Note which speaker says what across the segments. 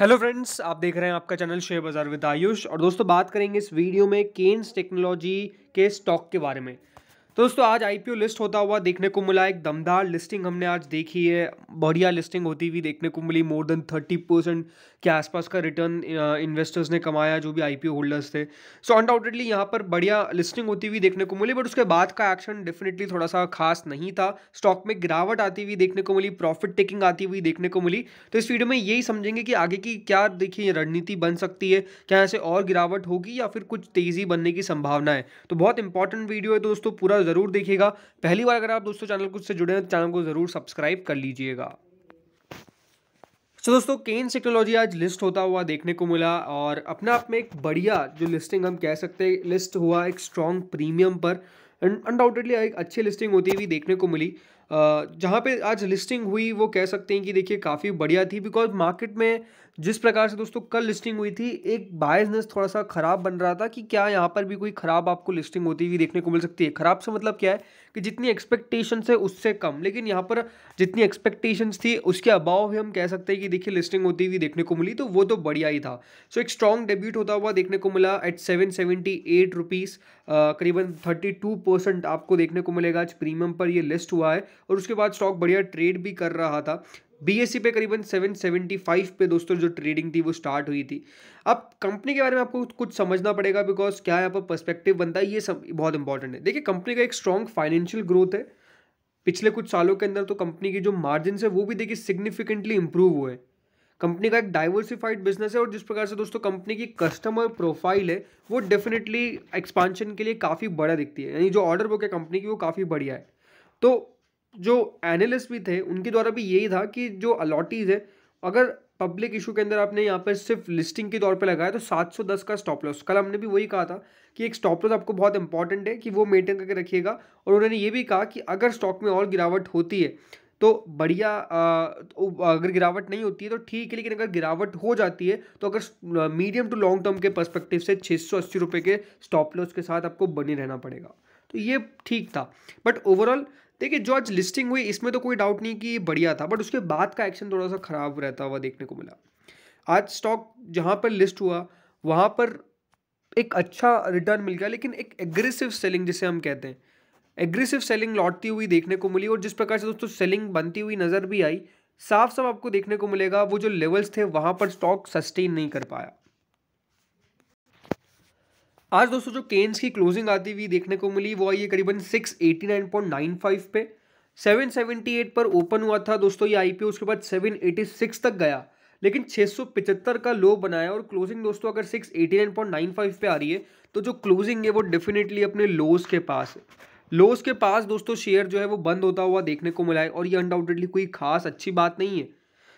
Speaker 1: hello friends आप देख रहे हैं आपका चैनल शेयर बाजार विद आयुष और दोस्तों बात करेंगे इस वीडियो में केन्स टेक्नोलॉजी के स्टॉक के बारे में तो दोस्तों आज आईपीओ लिस्ट होता हुआ देखने को मिला एक दमदार लिस्टिंग हमने आज देखी है बढ़िया लिस्टिंग होती हुई देखने को मिली मोर देन थर्टी परसेंट के आसपास का रिटर्न इन्वेस्टर्स ने कमाया जो भी आईपीओ होल्डर्स थे सो अनडाउटेडली यहाँ पर बढ़िया लिस्टिंग होती हुई देखने को मिली बट उसके बाद का एक्शन डेफिनेटली थोड़ा सा खास नहीं था स्टॉक में गिरावट आती हुई देखने को मिली प्रॉफिट टेकिंग आती हुई देखने को मिली तो इस वीडियो में यही समझेंगे कि आगे की क्या देखिए रणनीति बन सकती है क्या ऐसे और गिरावट होगी या फिर कुछ तेज़ी बनने की संभावना है तो बहुत इंपॉर्टेंट वीडियो है दोस्तों पूरा ज़रूर देखिएगा पहली बार अगर आप दोस्तों चैनल को से जुड़े हैं तो चैनल को ज़रूर सब्सक्राइब कर लीजिएगा सो so, दोस्तों केन्स टेक्नोलॉजी आज लिस्ट होता हुआ देखने को मिला और अपने आप में एक बढ़िया जो लिस्टिंग हम कह सकते हैं लिस्ट हुआ एक स्ट्रॉन्ग प्रीमियम पर एंड अनडाउटेडली एक अच्छी लिस्टिंग होती हुई देखने को मिली जहाँ पे आज लिस्टिंग हुई वो कह सकते हैं कि देखिए काफ़ी बढ़िया थी बिकॉज मार्केट में जिस प्रकार से दोस्तों कल लिस्टिंग हुई थी एक बायसनेस थोड़ा सा ख़राब बन रहा था कि क्या यहाँ पर भी कोई ख़राब आपको लिस्टिंग होती हुई देखने को मिल सकती है ख़राब से मतलब क्या है कि जितनी एक्सपेक्टेशन है उससे कम लेकिन यहाँ पर जितनी एक्सपेक्टेशन थी उसके अभाव भी हम कह सकते हैं कि देखिए लिस्टिंग होती हुई देखने को मिली तो वो तो बढ़िया ही था सो एक स्ट्रॉन्ग डेब्यूट होता हुआ देखने को मिला eight seven seventy eight rupees करीबन थर्टी टू परसेंट आपको देखने को मिलेगा आज प्रीमियम पर ये लिस्ट हुआ है और उसके बाद स्टॉक बढ़िया ट्रेड भी कर रहा था बी e पे करीबन 775 पे दोस्तों जो ट्रेडिंग थी वो स्टार्ट हुई थी अब कंपनी के बारे में आपको कुछ समझना पड़ेगा बिकॉज क्या यहाँ पर पर्सपेक्टिव बनता है ये सब बहुत इंपॉर्टेंट है देखिए कंपनी का एक स्ट्रॉन्ग फाइनेंशियल ग्रोथ है पिछले कुछ सालों के अंदर तो कंपनी की जो मार्जिन है वो भी देखिए सिग्निफिकेंटली इंप्रूव हुए कंपनी का एक डाइवर्सिफाइड बिजनेस है और जिस प्रकार से दोस्तों कंपनी की कस्टमर प्रोफाइल है वो डेफिनेटली एक्सपांशन के लिए काफ़ी बड़ा दिखती है यानी जो ऑर्डर बुक है कंपनी की वो काफ़ी बढ़िया है तो जो एनालिस्ट भी थे उनके द्वारा भी यही था कि जो अलॉटीज है अगर पब्लिक इशू के अंदर आपने यहाँ पर सिर्फ लिस्टिंग के तौर पे लगाया तो 710 का स्टॉप लॉस कल हमने भी वही कहा था कि एक स्टॉप लॉस आपको बहुत इंपॉर्टेंट है कि वो मेंटेन करके रखिएगा और उन्होंने ये भी कहा कि अगर स्टॉक में और गिरावट होती है तो बढ़िया तो अगर गिरावट नहीं होती है तो ठीक है लेकिन अगर गिरावट हो जाती है तो अगर मीडियम टू लॉन्ग टर्म के परस्पेक्टिव से छः सौ अस्सी रुपये के स्टॉप लॉस के साथ आपको बने रहना पड़ेगा तो ये ठीक था बट ओवरऑल देखिए जो आज लिस्टिंग हुई इसमें तो कोई डाउट नहीं कि ये बढ़िया था बट उसके बाद का एक्शन थोड़ा सा ख़राब रहता हुआ देखने को मिला आज स्टॉक जहाँ पर लिस्ट हुआ वहाँ पर एक अच्छा रिटर्न मिल गया लेकिन एक एग्रेसिव सेलिंग जिसे हम कहते हैं एग्रेसिव सेलिंग लौटती हुई देखने को मिली और जिस प्रकार से दोस्तों सेलिंग बनती हुई नज़र भी आई साफ साफ आपको देखने को मिलेगा वो जो लेवल्स थे वहाँ पर स्टॉक सस्टेन नहीं कर पाया आज दोस्तों जो केन्स की क्लोजिंग आती हुई देखने को मिली वो आई है करीबन 689.95 पे 778 पर ओपन हुआ था दोस्तों ये आईपीओ उसके बाद 786 तक गया लेकिन 675 का लो बनाया और क्लोजिंग दोस्तों अगर 689.95 पे आ रही है तो जो क्लोजिंग है वो डेफिनेटली अपने लोज के पास है लोज के पास दोस्तों शेयर जो है वो बंद होता हुआ देखने को मिला है और ये अनडाउटेडली कोई खास अच्छी बात नहीं है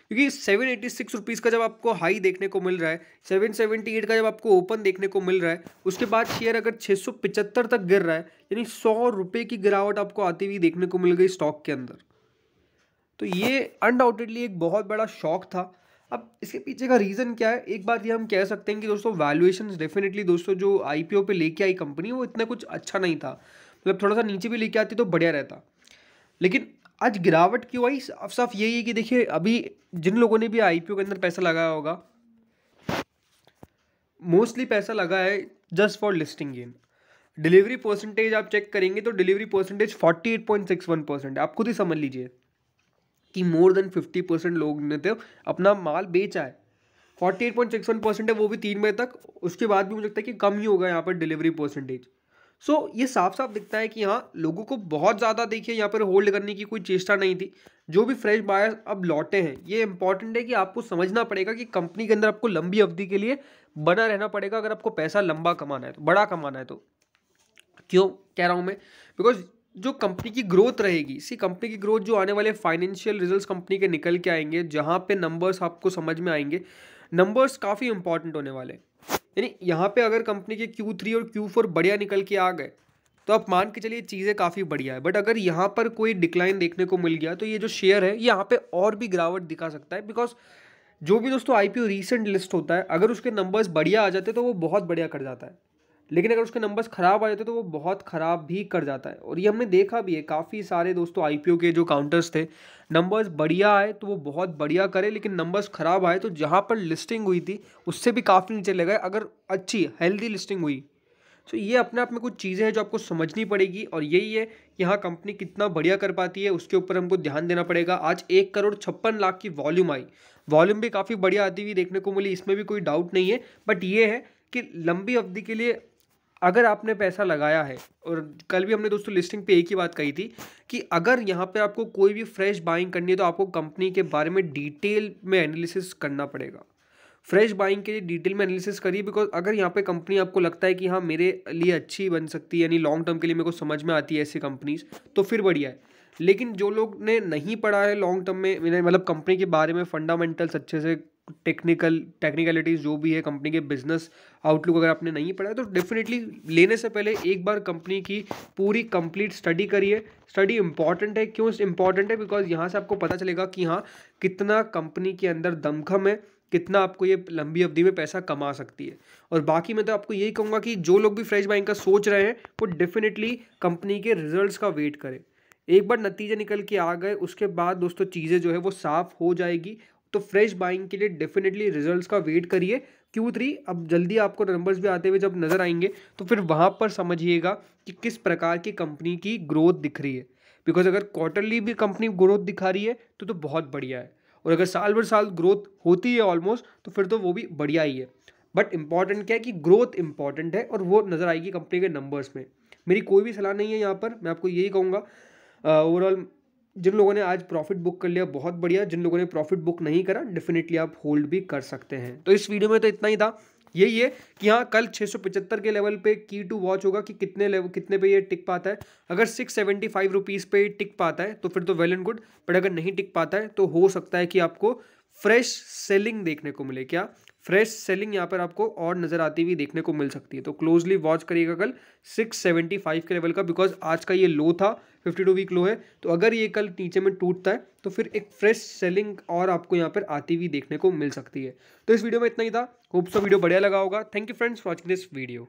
Speaker 1: क्योंकि सेवन एटी सिक्स रुपीज़ का जब आपको हाई देखने को मिल रहा है सेवन सेवेंटी एट का जब आपको ओपन देखने को मिल रहा है उसके बाद शेयर अगर छः सौ पिचहत्तर तक गिर रहा है यानी सौ रुपये की गिरावट आपको आती हुई देखने को मिल गई स्टॉक के अंदर तो ये अनडाउटेडली एक बहुत बड़ा शौक था अब इसके पीछे का रीज़न क्या है एक बार ये हम कह सकते हैं कि दोस्तों वैल्यूएशन डेफिनेटली दोस्तों जो आई पी पे लेके आई कंपनी वो इतना कुछ अच्छा नहीं था मतलब थोड़ा सा नीचे भी लेके आती तो बढ़िया रहता लेकिन आज गिरावट क्यों आई साफ साफ यही है कि देखिए अभी जिन लोगों ने भी आईपीओ के अंदर पैसा लगाया होगा मोस्टली पैसा लगा है just for listing gain delivery percentage आप चेक करेंगे तो delivery percentage forty eight point six one percent आप खुद ही समझ लीजिए कि मोर देन फिफ्टी परसेंट लोग ने तो अपना माल बेचा है forty eight point six one percent है वो भी तीन बजे तक उसके बाद भी मुझे लगता है कि कम ही होगा यहाँ पर डिलीवरी परसेंटेज सो so, ये साफ साफ दिखता है कि हाँ लोगों को बहुत ज़्यादा देखिए यहाँ पर होल्ड करने की कोई चेष्टा नहीं थी जो भी फ्रेश बायर्स अब लौटे हैं ये इंपॉर्टेंट है कि आपको समझना पड़ेगा कि कंपनी के अंदर आपको लंबी अवधि के लिए बना रहना पड़ेगा अगर आपको पैसा लंबा कमाना है तो बड़ा कमाना है तो क्यों कह रहा हूँ मैं बिकॉज जो कंपनी की ग्रोथ रहेगी इसी कंपनी की ग्रोथ जो आने वाले फाइनेंशियल रिजल्ट कंपनी के निकल के आएंगे जहाँ पे नंबर्स आपको समझ में आएंगे नंबर्स काफ़ी इंपॉर्टेंट होने वाले हैं यानी यहाँ पे अगर कंपनी के क्यू थ्री और क्यू फोर बढ़िया निकल के आ गए तो आप मान के चलिए चीज़ें काफ़ी बढ़िया है बट अगर यहाँ पर कोई डिक्लाइन देखने को मिल गया तो ये जो शेयर है यहाँ पे और भी गिरावट दिखा सकता है बिकॉज जो भी दोस्तों आई पी रिसेंट लिस्ट होता है अगर उसके नंबर्स बढ़िया आ जाते तो वो बहुत बढ़िया कर जाता है लेकिन अगर उसके नंबर्स ख़राब आ जाते तो वो बहुत ख़राब भी कर जाता है और ये हमने देखा भी है काफ़ी सारे दोस्तों आई के जो काउंटर्स थे नंबर्स बढ़िया आए तो वो बहुत बढ़िया करे लेकिन नंबर्स ख़राब आए तो जहाँ पर लिस्टिंग हुई थी उससे भी काफ़ी नीचे ले गए अगर अच्छी हेल्दी लिस्टिंग हुई तो ये अपने आप में कुछ चीज़ें हैं जो आपको समझनी पड़ेगी और यही है कि हाँ कंपनी कितना बढ़िया कर पाती है उसके ऊपर हमको ध्यान देना पड़ेगा आज एक करोड़ छप्पन लाख की वॉल्यूम आई वॉल्यूम भी काफ़ी बढ़िया आती हुई देखने को मिली इसमें भी कोई डाउट नहीं है बट ये है कि लंबी अवधि के लिए अगर आपने पैसा लगाया है और कल भी हमने दोस्तों लिस्टिंग पे एक ही बात कही थी कि अगर यहाँ पे आपको कोई भी फ्रेश बाइंग करनी है तो आपको कंपनी के बारे में डिटेल में एनालिसिस करना पड़ेगा फ्रेश बाइंग के लिए डिटेल में एनालिसिस करिए बिकॉज अगर यहाँ पे कंपनी आपको लगता है कि हाँ मेरे लिए अच्छी बन सकती है यानी लॉन्ग टर्म के लिए मेरे को समझ में आती है ऐसी कंपनीज तो फिर बढ़िया है लेकिन जो लोग ने नहीं पढ़ा है लॉन्ग टर्म में मतलब कंपनी के बारे में फंडामेंटल्स अच्छे से टेक्निकल टेक्निकलिटीज़ जो भी है कंपनी के बिजनेस आउटलुक अगर आपने नहीं पढ़ा है तो डेफिनेटली लेने से पहले एक बार कंपनी की पूरी कंप्लीट स्टडी करिए स्टडी इंपॉर्टेंट है क्यों इंपॉर्टेंट है बिकॉज यहाँ से आपको पता चलेगा कि हाँ कितना कंपनी के अंदर दमखम है कितना आपको ये लंबी अवधि में पैसा कमा सकती है और बाकी मैं तो आपको यही कहूँगा कि जो लोग भी फ्रेश बाइंग का सोच रहे हैं वो डेफिनेटली कंपनी के रिजल्ट्स का वेट करें एक बार नतीजे निकल के आ गए उसके बाद दोस्तों चीज़ें जो है वो साफ़ हो जाएगी तो फ्रेश बाइंग के लिए डेफिनेटली रिजल्ट्स का वेट करिए क्यू थ्री अब जल्दी आपको नंबर्स भी आते हुए जब नज़र आएंगे तो फिर वहाँ पर समझिएगा कि किस प्रकार की कंपनी की ग्रोथ दिख रही है बिकॉज अगर क्वार्टरली भी कंपनी ग्रोथ दिखा रही है तो तो बहुत बढ़िया है और अगर साल भर साल ग्रोथ होती है ऑलमोस्ट तो फिर तो वो भी बढ़िया ही है बट इम्पॉर्टेंट क्या है कि ग्रोथ इम्पॉर्टेंट है और वो नज़र आएगी कंपनी के नंबर्स में मेरी कोई भी सलाह नहीं है यहाँ पर मैं आपको यही कहूँगा ओवरऑल जिन लोगों ने आज प्रॉफिट बुक कर लिया बहुत बढ़िया जिन लोगों ने प्रॉफिट बुक नहीं करा डेफिनेटली आप होल्ड भी कर सकते हैं तो इस वीडियो में तो इतना ही था यही है कि हाँ कल 675 के लेवल पे की टू वॉच होगा कि कितने लेवल कितने पे ये टिक पाता है अगर सिक्स सेवेंटी फाइव रुपीज़ पे टिक पाता है तो फिर तो वेल एंड गुड बट अगर नहीं टिक पाता है तो हो सकता है कि आपको फ्रेश सेलिंग देखने को मिले क्या फ्रेश सेलिंग यहाँ पर आपको और नज़र आती हुई देखने को मिल सकती है तो क्लोजली वॉच करिएगा कल 675 के लेवल का बिकॉज आज का ये लो था 52 वीक लो है तो अगर ये कल नीचे में टूटता है तो फिर एक फ्रेश सेलिंग और आपको यहाँ पर आती हुई देखने को मिल सकती है तो इस वीडियो में इतना ही था होप्स तो वीडियो बढ़िया लगा होगा thank you friends watching this video